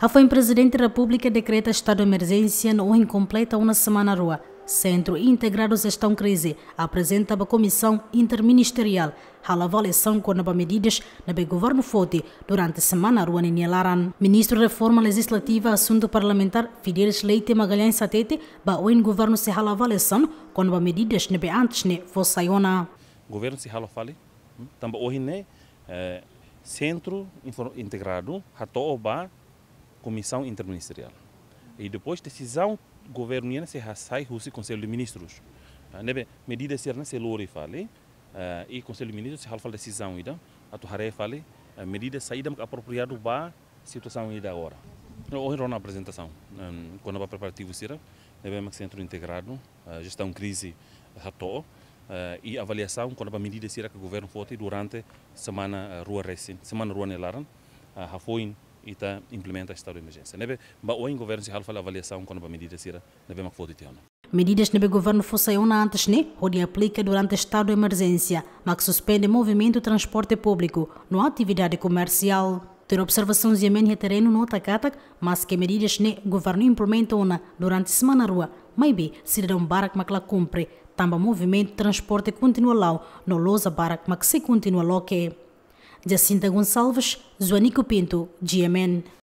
A foi Presidente da República decreta estado de emergência no incompleta uma semana rua. Centro Integrado Gestão Crise apresenta a Comissão Interministerial a avaliação com as medidas do governo forte durante a semana rua Laran. Ministro da Reforma Legislativa Assunto Parlamentar Fidelis Leite Magalhães Satete ba o governo se hala avaliação com as medidas nebe antes ne né, fossaiona. Governo se hala fale, hum, também hoje né eh, Centro Integrado Hatoba comissão interministerial. E depois, decisão governiana se sai o Conselho de Ministros. Ah, Nebe, medida ser na selori fale, ah, e Conselho de Ministros se halfa decisão ida, a tuhare fale, ah, medida saída apropriado ba situação ida agora. Hoje então, na apresentação, quando o preparativo será, devemos é centro integrado, gestão crise ratou, e avaliação quando a medida será que o governo foi durante semana rua recente, semana rua nelaran, uh, foi está implementa estado de emergência. Nebe, ba o governo se halfa a avaliação quando a medida sira, nebe mak fodi tiano. Medidas o governo fosse uma antes né, onde aplica durante estado de emergência, mas suspende movimento transporte público, no atividade comercial. Ter observações e amênia terreno no Otakatak, mas que medidas ne governo implementa uma durante semana rua, maybe cidadão barak makla cumpre, tamba movimento transporte continua lá, no loza barak mak se continua loque. Jacinta Gonçalves, Joanico Pinto, GMN.